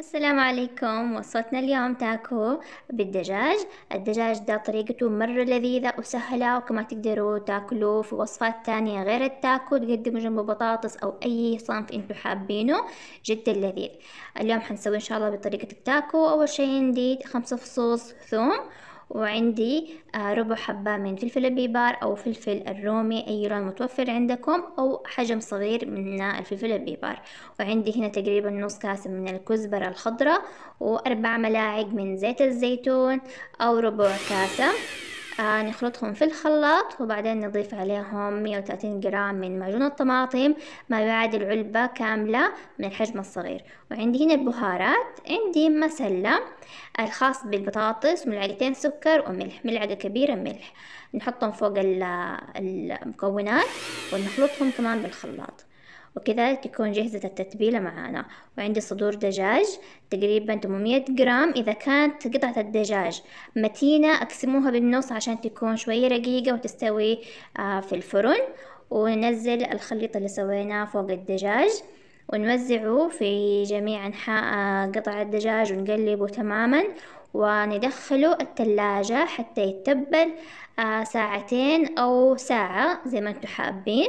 السلام عليكم وصفتنا اليوم تاكو بالدجاج الدجاج ده طريقته مرة لذيذة وسهلة وكما تقدروا تاكلوه في وصفات تانية غير التاكو تقدموا جنبه بطاطس أو أي صنف انتوا حابينه جدا لذيذ اليوم حنسوي إن شاء الله بطريقة التاكو أول شي عندي خمسة فصوص ثوم وعندي آه، ربع حبة من فلفل البيبار أو فلفل الرومي أي لون متوفر عندكم أو حجم صغير من الفلفل البيبار وعندي هنا تقريبا نص كاسة من الكزبرة الخضراء وأربع ملاعق من زيت الزيتون أو ربع كاسة آه نخلطهم في الخلاط وبعدين نضيف عليهم 130 جرام من معجون الطماطم ما يعادل علبة كاملة من الحجم الصغير وعندي هنا البهارات عندي مسلة الخاص بالبطاطس ملعقتين سكر وملح ملعقة كبيرة ملح نحطهم فوق المكونات ونخلطهم كمان بالخلاط وكذا تكون جهزت التتبيلة معانا وعندي صدور دجاج تقريبا 800 جرام إذا كانت قطعة الدجاج متينة أقسموها بالنص عشان تكون شوية رقيقة وتستوي آه، في الفرن وننزل الخليط اللي سويناه فوق الدجاج ونوزعه في جميع أنحاء آه، قطع الدجاج ونقلبه تماما وندخله التلاجة حتى يتبل آه، ساعتين أو ساعة زي ما انتم حابين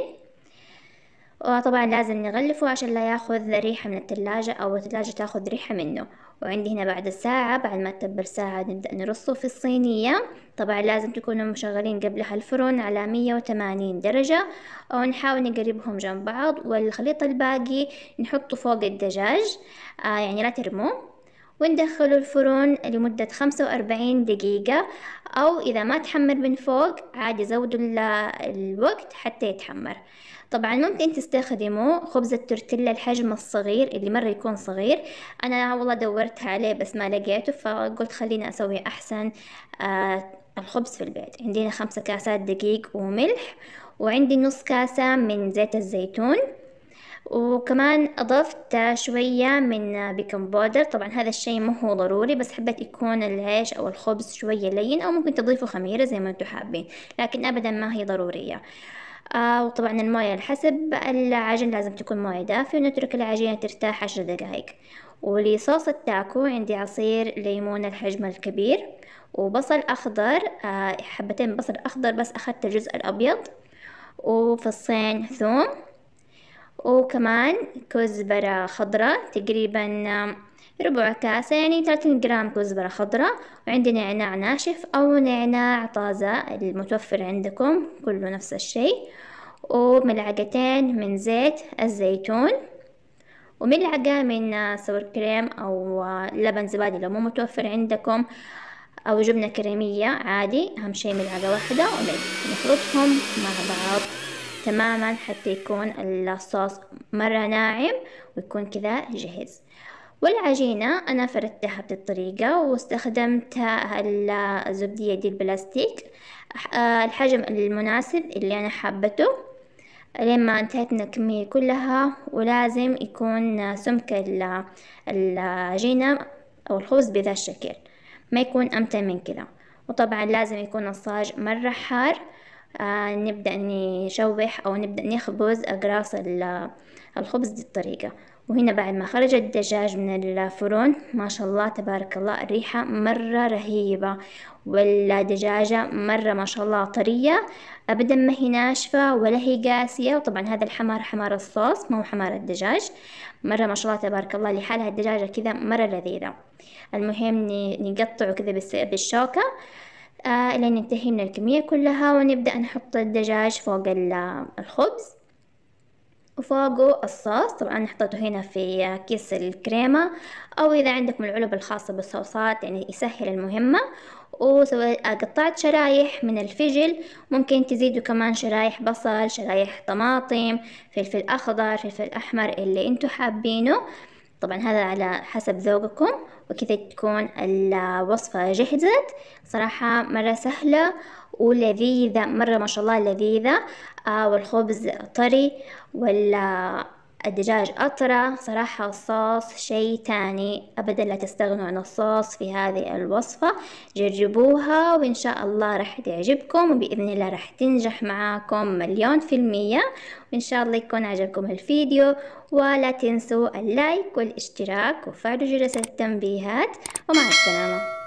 وطبعا لازم نغلفه عشان لا ياخذ ريحة من الثلاجة أو الثلاجة تاخذ ريحة منه وعندي هنا بعد ساعة بعد ما تبر ساعة نبدأ نرصه في الصينية طبعا لازم تكونوا مشغلين قبلها الفرن على مية وثمانين درجة ونحاول نقربهم جنب بعض والخليط الباقي نحطه فوق الدجاج آه يعني لا ترموه وندخله الفرن لمدة خمسة وأربعين دقيقة أو إذا ما تحمر من فوق عادي زودوا الوقت حتى يتحمر طبعا ممكن تستخدموا خبز التورتيلا الحجم الصغير اللي مرة يكون صغير أنا والله دورت عليه بس ما لقيته فقلت خليني أسوي أحسن آه الخبز في البيت عندنا خمسة كاسات دقيق وملح وعندي نص كاسة من زيت الزيتون وكمان أضفت شوية من بيكنج بودر طبعا هذا الشي ما هو ضروري بس حبيت يكون العيش أو الخبز شوية لين أو ممكن تضيفوا خميرة زي ما انتوا حابين لكن أبدا ما هي ضرورية آه وطبعا الموية الحسب العجن لازم تكون موية دافية ونترك العجينة ترتاح عشر دقايق ولصوص التاكو عندي عصير ليمون الحجم الكبير وبصل أخضر آه حبتين بصل أخضر بس أخذت الجزء الأبيض وفصين ثوم وكمان كزبرة خضراء تقريبا ربع كاسة يعني ثلاثين جرام كزبرة خضراء وعندي نعناع ناشف أو نعناع طازة المتوفر عندكم كله نفس الشي وملعقتين من زيت الزيتون وملعقة من سور كريم أو لبن زبادي لو مو متوفر عندكم أو جبنة كريمية عادي أهم شي ملعقة واحدة ونخلطهم مع بعض تماما حتى يكون الصوص مرة ناعم ويكون كذا جاهز والعجينة أنا فردتها بهذه الطريقة واستخدمت الزبدية دي البلاستيك آه، الحجم المناسب اللي أنا حابته لين ما انتهت من الكمية كلها ولازم يكون سمك العجينة أو الخبز بذا الشكل ما يكون أمتن من كذا وطبعا لازم يكون الصاج مرة حار آه، نبدأ نشوح أو نبدأ نخبز أقراص الخبز دي الطريقة وهنا بعد ما خرج الدجاج من الفرن ما شاء الله تبارك الله الريحة مرة رهيبة والدجاجة مرة ما شاء الله طرية أبدا ما هي ناشفة ولا هي قاسية وطبعا هذا الحمار حمار الصوص ما هو حمار الدجاج مرة ما شاء الله تبارك الله لحالها الدجاجة كذا مرة لذيذة المهم نقطعه كذا بالشوكة آه إلى ننتهي من الكمية كلها ونبدأ نحط الدجاج فوق الخبز وفوقه الصوص طبعا حطيته هنا في كيس الكريمة أو إذا عندكم العلب الخاصة بالصوصات يعني يسهل المهمة وقطعت آه، شرايح من الفجل ممكن تزيدوا كمان شرايح بصل شرايح طماطم فلفل أخضر فلفل أحمر اللي انتو حابينه طبعا هذا على حسب ذوقكم وكذا تكون الوصفة جهزت صراحة مرة سهلة ولذيذة مرة ما شاء الله لذيذة آه والخبز طري ولا الدجاج أطرى صراحة الصوص شي تاني أبدا لا تستغنوا عن الصوص في هذه الوصفة جربوها وإن شاء الله راح تعجبكم وبإذن الله راح تنجح معاكم مليون في المية وإن شاء الله يكون عجبكم الفيديو ولا تنسوا اللايك والاشتراك وفعلوا جرس التنبيهات ومع السلامة